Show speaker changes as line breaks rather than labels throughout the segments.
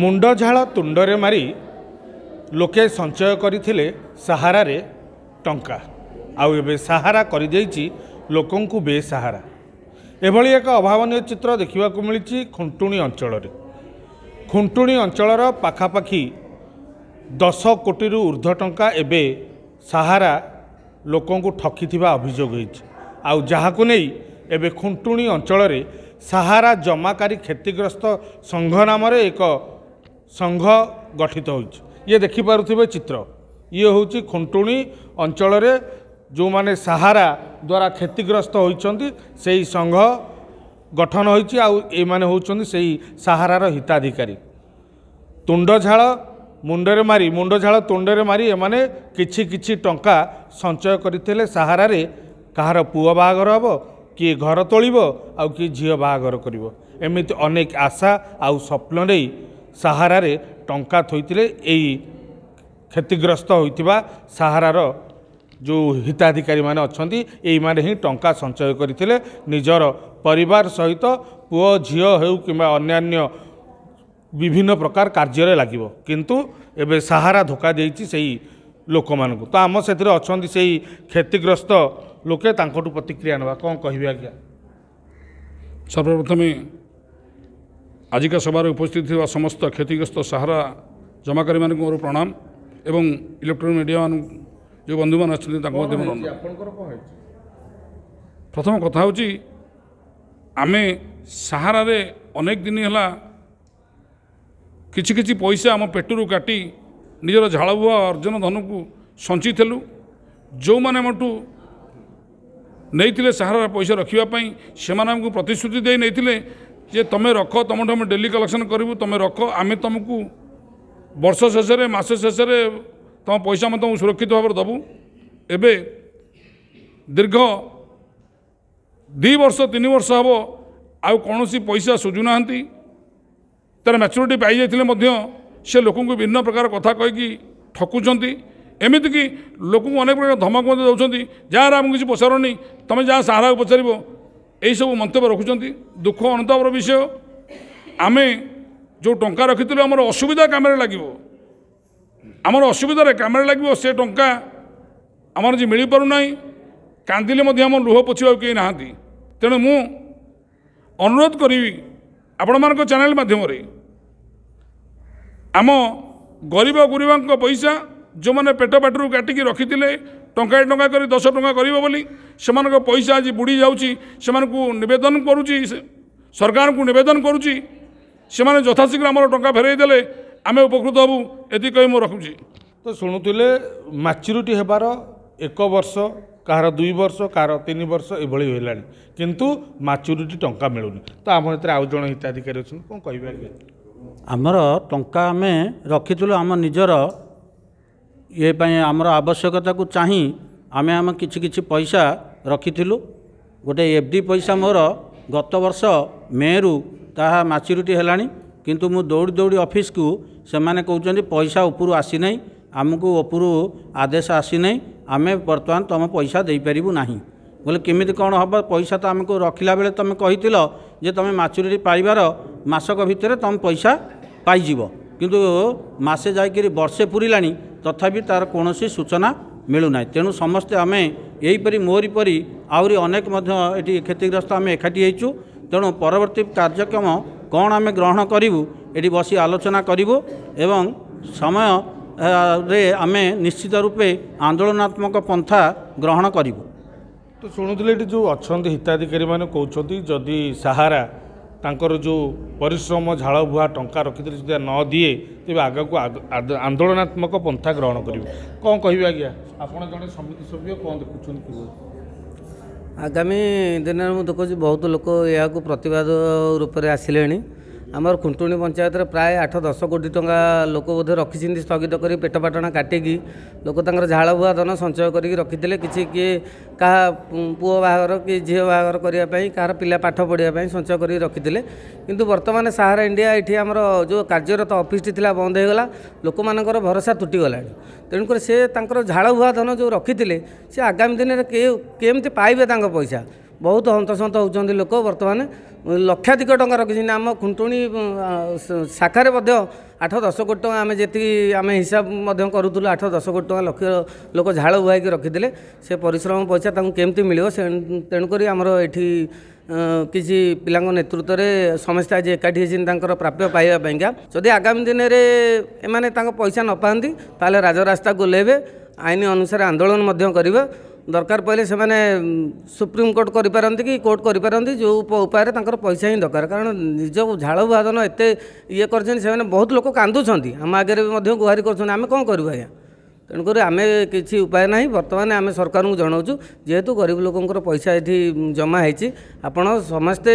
ମୁଣ୍ଡ ଝାଳ ତୁଣ୍ଡରେ ମାରି ଲୋକେ ସଞ୍ଚୟ କରିଥିଲେ ସାହାରାରେ ଟଙ୍କା ଆଉ ଏବେ ସାହାରା କରିଦେଇଛି ଲୋକଙ୍କୁ ବେସାହାରା ଏଭଳି ଏକ ଅଭାବନୀୟ ଚିତ୍ର ଦେଖିବାକୁ ମିଳିଛି ଖୁଣ୍ଟୁଣୀ ଅଞ୍ଚଳରେ ଖୁଣ୍ଟୁଣୀ ଅଞ୍ଚଳର ପାଖାପାଖି ଦଶ କୋଟିରୁ ଉର୍ଦ୍ଧ୍ୱ ଟଙ୍କା ଏବେ ସାହାରା ଲୋକଙ୍କୁ ଠକିଥିବା ଅଭିଯୋଗ ହୋଇଛି ଆଉ ଯାହାକୁ ନେଇ ଏବେ ଖୁଣ୍ଟୁଣୀ ଅଞ୍ଚଳରେ ସାହାରା ଜମାକାରୀ କ୍ଷତିଗ୍ରସ୍ତ ସଂଘ ନାମରେ ଏକ ସଂଘ ଗଠିତ ହୋଇଛି ଇଏ ଦେଖିପାରୁଥିବେ ଚିତ୍ର ଇଏ ହେଉଛି ଖୁଣ୍ଟୁଣି ଅଞ୍ଚଳରେ ଯେଉଁମାନେ ସାହାରା ଦ୍ୱାରା କ୍ଷତିଗ୍ରସ୍ତ ହୋଇଛନ୍ତି ସେହି ସଂଘ ଗଠନ ହୋଇଛି ଆଉ ଏମାନେ ହେଉଛନ୍ତି ସେହି ସାହାରାର ହିତାଧିକାରୀ ତୁଣ୍ଡଝାଳ ମୁଣ୍ଡରେ ମାରି ମୁଣ୍ଡଝାଳ ତୁଣ୍ଡରେ ମାରି ଏମାନେ କିଛି କିଛି ଟଙ୍କା ସଞ୍ଚୟ କରିଥିଲେ ସାହାରାରେ କାହାର ପୁଅ ବାହାଘର ହେବ କିଏ ଘର ତୋଳିବ ଆଉ କିଏ ଝିଅ ବାହାଘର କରିବ ଏମିତି ଅନେକ ଆଶା ଆଉ ସ୍ୱପ୍ନ ନେଇ ସାହାରାରେ ଟଙ୍କା ଥୋଇଥିଲେ ଏଇ କ୍ଷତିଗ୍ରସ୍ତ ହୋଇଥିବା ସାହାରାର ଯେଉଁ ହିତାଧିକାରୀମାନେ ଅଛନ୍ତି ଏଇମାନେ ହିଁ ଟଙ୍କା ସଞ୍ଚୟ କରିଥିଲେ ନିଜର ପରିବାର ସହିତ ପୁଅ ଝିଅ ହେଉ କିମ୍ବା ଅନ୍ୟାନ୍ୟ ବିଭିନ୍ନ ପ୍ରକାର କାର୍ଯ୍ୟରେ ଲାଗିବ କିନ୍ତୁ ଏବେ ସାହାରା ଧୋକା ଦେଇଛି ସେଇ ଲୋକମାନଙ୍କୁ ତ ଆମ ସେଥିରେ ଅଛନ୍ତି ସେଇ କ୍ଷତିଗ୍ରସ୍ତ ଲୋକେ ତାଙ୍କଠୁ ପ୍ରତିକ୍ରିୟା ନେବା କ'ଣ କହିବେ ଆଜ୍ଞା
ସର୍ବପ୍ରଥମେ আজিকা সভার উপস্থিত থাকা সমস্ত ক্ষতিগ্রস্ত সাহারা জমাকারী মানুষ মোট প্রণাম এবং ইলেকট্রোনিক মিডিয়া যে বন্ধু মানে আসছেন প্রথম কথা হচ্ছে আমি সাহারে অনেক দিন হল কিছু কিছু পয়সা আমার পেটরু কাটি নিজের ঝাড়বুয়া অর্জন ধনকু সঞ্চিলু ଯେଉଁମାନେ ଆମଠୁ ନେଇଥିଲେ ସାହାରା ପଇସା ରଖିବା ପାଇଁ ସେମାନେ ଆମକୁ ପ୍ରତିଶ୍ରୁତି ଯେ ତୁମେ ରଖ ତୁମଠୁ ଆମେ ଡେଲି କଲେକ୍ସନ୍ କରିବୁ ତୁମେ ରଖ ଆମେ ତୁମକୁ ବର୍ଷ ଶେଷରେ ମାସ ଶେଷରେ ତୁମ ପଇସା ଆମେ ତୁମକୁ ସୁରକ୍ଷିତ ଭାବରେ ଦେବୁ ଏବେ ଦୀର୍ଘ ଦୁଇ ବର୍ଷ ତିନି ବର୍ଷ ହେବ ଆଉ କୌଣସି ପଇସା ସୁଝୁନାହାନ୍ତି ତା'ର ମ୍ୟାଚୁରିଟି ପାଇଯାଇଥିଲେ ମଧ୍ୟ ସେ ଲୋକଙ୍କୁ ବିଭିନ୍ନ ପ୍ରକାର କଥା କହିକି ଠକୁଛନ୍ତି ଏମିତିକି ଲୋକଙ୍କୁ ଅନେକ ପ୍ରକାର ଧମକ ମଧ୍ୟ ଦେଉଛନ୍ତି ଯାହାର ଆମକୁ କିଛି ପଚାରନି ତୁମେ ଯାହା ସାହାରାକୁ ପଚାରିବ ଏହିସବୁ ମନ୍ତବ୍ୟ ରଖୁଛନ୍ତି ଦୁଃଖ ଅନୁତାପର ବିଷୟ ଆମେ ଯେଉଁ ଟଙ୍କା ରଖିଥିଲୁ ଆମର ଅସୁବିଧା କାମରେ ଲାଗିବ ଆମର ଅସୁବିଧାରେ କାମରେ ଲାଗିବ ସେ ଟଙ୍କା ଆମର ଯେ ମିଳିପାରୁନାହିଁ କାନ୍ଦିଲେ ମଧ୍ୟ ଆମ ଲୁହ ପୋଛିବାକୁ କେହି ନାହାନ୍ତି ତେଣୁ ମୁଁ ଅନୁରୋଧ କରିବି ଆପଣମାନଙ୍କ ଚ୍ୟାନେଲ୍ ମାଧ୍ୟମରେ ଆମ ଗରିବ ଗୁରୁବାଙ୍କ ପଇସା ଯେଉଁମାନେ ପେଟ ପାଟିରୁ କାଟିକି ରଖିଥିଲେ ଟଙ୍କାଏ ଟଙ୍କା କରି ଦଶ ଟଙ୍କା କରିବ ବୋଲି ସେମାନଙ୍କ ପଇସା ଆଜି ବୁଡ଼ି ଯାଉଛି ସେମାନଙ୍କୁ ନିବେଦନ କରୁଛି ସରକାରଙ୍କୁ ନିବେଦନ କରୁଛି ସେମାନେ ଯଥାଶୀଘ୍ର ଆମର ଟଙ୍କା ଫେରାଇ ଦେଲେ ଆମେ ଉପକୃତ ହେବୁ ଏତିକି କହି ମୁଁ ରଖୁଛି ତ ଶୁଣୁଥିଲେ ମାଚ୍ୟୁରିଟି
ହେବାର ଏକ ବର୍ଷ କାହାର ଦୁଇ ବର୍ଷ କାହାର ତିନି ବର୍ଷ ଏଭଳି ହେଲାଣି କିନ୍ତୁ
ମାଚ୍ୟୁରିଟି ଟଙ୍କା ମିଳୁନି
ତ ଆମ ଭିତରେ ଆଉ ଜଣେ ହିତାଧିକାରୀ ଅଛନ୍ତି କ'ଣ କହିବେ
ଆମର ଟଙ୍କା ଆମେ ରଖିଥିଲୁ ଆମ ନିଜର ये आम आवश्यकता को चाह आम आम कि पैसा रखी गोटे एफ डी पैसा मोर गत बर्ष मे रु ताच्युरीटी है किंतु मु दौड़ दौड़ी अफिस् को से मैंने कौन पैसा उपर आसीना आम को ऊपर आदेश आसी ना आम बर्तमान तुम पैसा दे पारू ना बोले केमी कौन हम पैसा तो आमको रखला बेले तुम कही तुम मच्युरीटी पाइबार मसक भितर तुम पैसा पाइव कितु मसे जा बर्षे पूरला ତଥାପି ତା'ର କୌଣସି ସୂଚନା ମିଳୁନାହିଁ ତେଣୁ ସମସ୍ତେ ଆମେ ଏହିପରି ମୋରି ପରି ଆହୁରି ଅନେକ ମଧ୍ୟ ଏଠି କ୍ଷତିଗ୍ରସ୍ତ ଆମେ ଏକାଠି ହୋଇଛୁ ତେଣୁ ପରବର୍ତ୍ତୀ କାର୍ଯ୍ୟକ୍ରମ କ'ଣ ଆମେ ଗ୍ରହଣ କରିବୁ ଏଠି ବସି ଆଲୋଚନା କରିବୁ ଏବଂ ସମୟରେ ଆମେ ନିଶ୍ଚିତ ରୂପେ ଆନ୍ଦୋଳନାତ୍ମକ ପନ୍ଥା ଗ୍ରହଣ କରିବୁ
ତ ଶୁଣୁଥିଲେ ଏଠି ଯେଉଁ ଅଛନ୍ତି ହିତାଧିକାରୀମାନେ କହୁଛନ୍ତି ଯଦି ସାହାରା ତାଙ୍କର ଯେଉଁ ପରିଶ୍ରମ ଝାଳ ବୁହା ଟଙ୍କା ରଖିଥିଲେ ଯଦି ନ ଦିଏ ତେବେ ଆଗକୁ ଆନ୍ଦୋଳନାତ୍ମକ ପନ୍ଥା ଗ୍ରହଣ କରିବେ କ'ଣ କହିବେ ଆଜ୍ଞା ଆପଣ ଜଣେ ସମିତି ସଭ୍ୟ କ'ଣ ଦେଖୁଛନ୍ତି କୁହ
ଆଗାମୀ ଦିନରେ ମୁଁ ଦେଖୁଛି ବହୁତ ଲୋକ ଏହାକୁ ପ୍ରତିବାଦ ରୂପରେ ଆସିଲେଣି ଆମର ଖୁଣ୍ଟୁଣି ପଞ୍ଚାୟତରେ ପ୍ରାୟ ଆଠ ଦଶ କୋଟି ଟଙ୍କା ଲୋକ ବୋଧେ ରଖିଛନ୍ତି ସ୍ଥଗିତ କରି ପେଟ ପାଟଣା କାଟିକି ଲୋକ ତାଙ୍କର ଝାଳବୁହା ଧନ ସଞ୍ଚୟ କରିକି ରଖିଥିଲେ କିଛି କିଏ କାହା ପୁଅ ବାହାଘର କି ଝିଅ ବାହାଘର କରିବା ପାଇଁ କାହାର ପିଲା ପାଠ ପଢ଼ିବା ପାଇଁ ସଞ୍ଚୟ କରିକି ରଖିଥିଲେ କିନ୍ତୁ ବର୍ତ୍ତମାନ ସାହାରା ଇଣ୍ଡିଆ ଏଠି ଆମର ଯେଉଁ କାର୍ଯ୍ୟରତ ଅଫିସଟି ଥିଲା ବନ୍ଦ ହୋଇଗଲା ଲୋକମାନଙ୍କର ଭରସା ତୁଟିଗଲାଣି ତେଣୁକରି ସେ ତାଙ୍କର ଝାଳବୁହା ଧନ ଯେଉଁ ରଖିଥିଲେ ସେ ଆଗାମୀ ଦିନରେ କେମିତି ପାଇବେ ତାଙ୍କ ପଇସା ବହୁତ ହନ୍ତସନ୍ତ ହେଉଛନ୍ତି ଲୋକ ବର୍ତ୍ତମାନ ଲକ୍ଷାଧିକ ଟଙ୍କା ରଖିଛନ୍ତି ଆମ ଖୁଣ୍ଟୁଣି ଶାଖାରେ ମଧ୍ୟ ଆଠ ଦଶ କୋଟି ଟଙ୍କା ଆମେ ଯେତିକି ଆମେ ହିସାବ ମଧ୍ୟ କରୁଥିଲୁ ଆଠ ଦଶ କୋଟି ଟଙ୍କା ଲକ୍ଷ ଲୋକ ଝାଳ ଉହାଇକି ରଖିଥିଲେ ସେ ପରିଶ୍ରମ ପଇସା ତାଙ୍କୁ କେମିତି ମିଳିବ ତେଣୁକରି ଆମର ଏଠି କିଛି ପିଲାଙ୍କ ନେତୃତ୍ୱରେ ସମସ୍ତେ ଆଜି ଏକାଠି ହେଇଛନ୍ତି ତାଙ୍କର ପ୍ରାପ୍ୟ ପାଇବା ପାଇଁକା ଯଦି ଆଗାମୀ ଦିନରେ ଏମାନେ ତାଙ୍କ ପଇସା ନ ପାଆନ୍ତି ତାହେଲେ ରାଜରାସ୍ତାକୁ ଓହ୍ଲାଇବେ ଆଇନ ଅନୁସାରେ ଆନ୍ଦୋଳନ ମଧ୍ୟ କରିବେ দরকার পড়লে সে সুপ্রিমকোর্ট করে কি কোর্ট করে যে উপায়ে তাঁর পয়সা হি দরকার কারণ নিজ ঝাড় বাদন এত ইয়ে করছেন সে বহুত লোক কান্দুচার আম আগে গুহারি করছেন আমি কম করবু আজ্ঞা তেণুকরি আমি কিছু উপায় না বর্তমান আমি সরকার জনাওছু যেহেতু গরিব লোকর পয়সা এটি জমা হয়েছি আপনার সমস্তে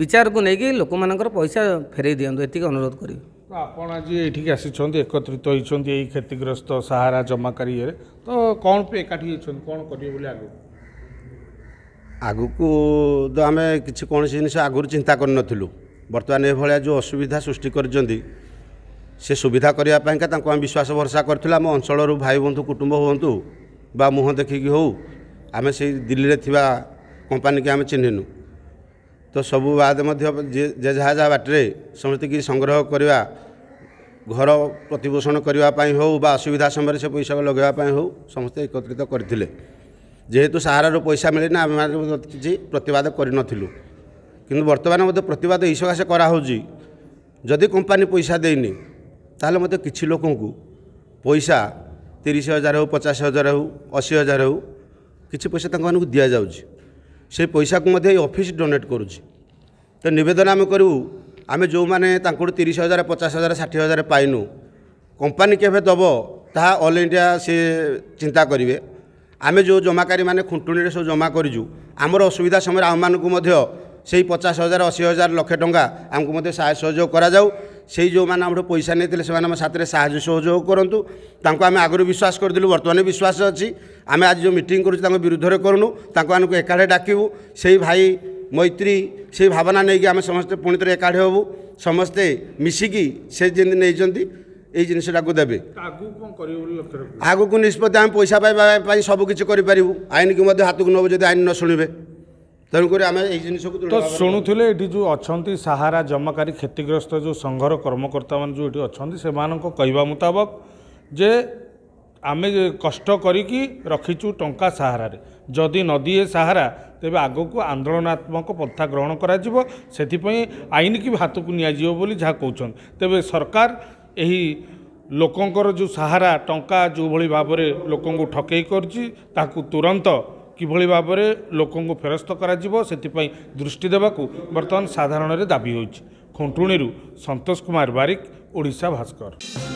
বিচারক নেই লোক পয়সা ফেরাই দিও এটি অনুরোধ করবি
ଆପଣ ଆଜି ଏଇଠିକି ଆସିଛନ୍ତି ଏକତ୍ରିତ ହୋଇଛନ୍ତି ଏଇ କ୍ଷତିଗ୍ରସ୍ତ ସାହାରା ଜମାକାରୀ ଇଏରେ ତ କ'ଣ ପାଇଁ ଏକାଠି ହେଇଛନ୍ତି କ'ଣ କରିବେ ବୋଲି ଆଗକୁ
ଆଗକୁ ତ ଆମେ କିଛି କୌଣସି ଜିନିଷ ଆଗରୁ ଚିନ୍ତା କରିନଥିଲୁ ବର୍ତ୍ତମାନ ଏଭଳିଆ ଯେଉଁ ଅସୁବିଧା ସୃଷ୍ଟି କରିଛନ୍ତି ସେ ସୁବିଧା କରିବା ପାଇଁକା ତାଙ୍କୁ ଆମେ ବିଶ୍ୱାସ ଭରସା କରିଥିଲୁ ଆମ ଅଞ୍ଚଳରୁ ଭାଇ ବନ୍ଧୁ କୁଟୁମ୍ବ ହୁଅନ୍ତୁ ବା ମୁହଁ ଦେଖିକି ହେଉ ଆମେ ସେଇ ଦିଲ୍ଲୀରେ ଥିବା କମ୍ପାନୀକି ଆମେ ଚିହ୍ନିନୁ ତ ସବୁ ବାଦ ମଧ୍ୟ ଯେ ଯାହା ଯାହା ବାଟରେ ସମସ୍ତେ କିଛି ସଂଗ୍ରହ କରିବା ଘର ପ୍ରତିପୋଷଣ କରିବା ପାଇଁ ହେଉ ବା ଅସୁବିଧା ସମୟରେ ସେ ପଇସାକୁ ଲଗାଇବା ପାଇଁ ହେଉ ସମସ୍ତେ ଏକତ୍ରିତ କରିଥିଲେ ଯେହେତୁ ସାହାରାରୁ ପଇସା ମିଳିନି ଆମେମାନେ କିଛି ପ୍ରତିବାଦ କରିନଥିଲୁ କିନ୍ତୁ ବର୍ତ୍ତମାନ ମଧ୍ୟ ପ୍ରତିବାଦ ଏଇ ସକାଶେ କରାହେଉଛି ଯଦି କମ୍ପାନୀ ପଇସା ଦେଇନି ତାହେଲେ ମଧ୍ୟ କିଛି ଲୋକଙ୍କୁ ପଇସା ତିରିଶ ହଜାର ହେଉ ପଚାଶ ହଜାର ହେଉ ଅଶୀ ହଜାର ହେଉ କିଛି ପଇସା ତାଙ୍କମାନଙ୍କୁ ଦିଆଯାଉଛି ସେ ପଇସାକୁ ମଧ୍ୟ ଏଇ ଅଫିସ୍ ଡୋନେଟ୍ କରୁଛି ତ ନିବେଦନ ଆମେ କରିବୁ ଆମେ ଯେଉଁମାନେ ତାଙ୍କଠୁ ତିରିଶ ହଜାର ପଚାଶ ହଜାର ଷାଠିଏ ହଜାର ପାଇନୁ କମ୍ପାନୀ କେବେ ଦେବ ତାହା ଅଲ୍ ଇଣ୍ଡିଆ ସେ ଚିନ୍ତା କରିବେ ଆମେ ଯେଉଁ ଜମାକାରୀମାନେ ଖୁଣ୍ଟୁଣିରେ ସବୁ ଜମା କରିଛୁ ଆମର ଅସୁବିଧା ସମୟରେ ଆମମାନଙ୍କୁ ମଧ୍ୟ ସେଇ ପଚାଶ ହଜାର ଅଶୀ ହଜାର ଲକ୍ଷେ ଟଙ୍କା ଆମକୁ ମଧ୍ୟ ସାହାଯ୍ୟ ସହଯୋଗ କରାଯାଉ সেই ଯେଉଁମାନେ ଆମଠୁ ପଇସା ନେଇଥିଲେ ସେମାନେ ଆମ ସାଥିରେ ସାହାଯ୍ୟ ସହଯୋଗ କରନ୍ତୁ ତାଙ୍କୁ ଆମେ ଆଗରୁ ବିଶ୍ୱାସ କରିଥିଲୁ ବର୍ତ୍ତମାନ ବିଶ୍ୱାସ ଅଛି ଆମେ ଆଜି ଯେଉଁ ମିଟିଂ କରୁଛୁ ତାଙ୍କ ବିରୁଦ୍ଧରେ କରୁନୁ ତାଙ୍କମାନଙ୍କୁ ଏକାଠି ଡାକିବୁ ସେଇ ଭାଇ ମୈତ୍ରୀ ସେଇ ଭାବନା ନେଇକି ଆମେ ସମସ୍ତେ ପୁଣି ଥରେ ଏକାଠି ହେବୁ ସମସ୍ତେ ମିଶିକି ସେ ଯେମିତି ନେଇଛନ୍ତି এই জিনিসটাকে দেবে আগুক নিষ্পতি আমি পয়সা পাই সবুকিছু করে পারু আইনকে হাতক নেব যদি আইন ন শুণবে ତେଣୁକରି ଆମେ ଏଇ ଜିନିଷକୁ ତ ଶୁଣୁଥିଲେ
ଏଠି ଯେଉଁ ଅଛନ୍ତି ସାହାରା ଜମାକାରୀ କ୍ଷତିଗ୍ରସ୍ତ ଯେଉଁ ସଂଘର କର୍ମକର୍ତ୍ତାମାନେ ଯେଉଁ ଏଠି ଅଛନ୍ତି ସେମାନଙ୍କ କହିବା ମୁତାବକ ଯେ ଆମେ କଷ୍ଟ କରିକି ରଖିଛୁ ଟଙ୍କା ସାହାରାରେ ଯଦି ନ ଦିଏ ସାହାରା ତେବେ ଆଗକୁ ଆନ୍ଦୋଳନାତ୍ମକ ପନ୍ଥା ଗ୍ରହଣ କରାଯିବ ସେଥିପାଇଁ ଆଇନକି ହାତକୁ ନିଆଯିବ ବୋଲି ଯାହା କହୁଛନ୍ତି ତେବେ ସରକାର ଏହି ଲୋକଙ୍କର ଯେଉଁ ସାହାରା ଟଙ୍କା ଯେଉଁଭଳି ଭାବରେ ଲୋକଙ୍କୁ ଠକେଇ କରୁଛି ତାହାକୁ ତୁରନ୍ତ କିଭଳି ଭାବରେ ଲୋକଙ୍କୁ ଫେରସ୍ତ କରାଯିବ ସେଥିପାଇଁ ଦୃଷ୍ଟି ଦେବାକୁ ବର୍ତ୍ତମାନ ସାଧାରଣରେ ଦାବି ହୋଇଛି ଖୁଣ୍ଟୁଣିରୁ ସନ୍ତୋଷ କୁମାର ବାରିକ ଓଡ଼ିଶା ଭାସ୍କର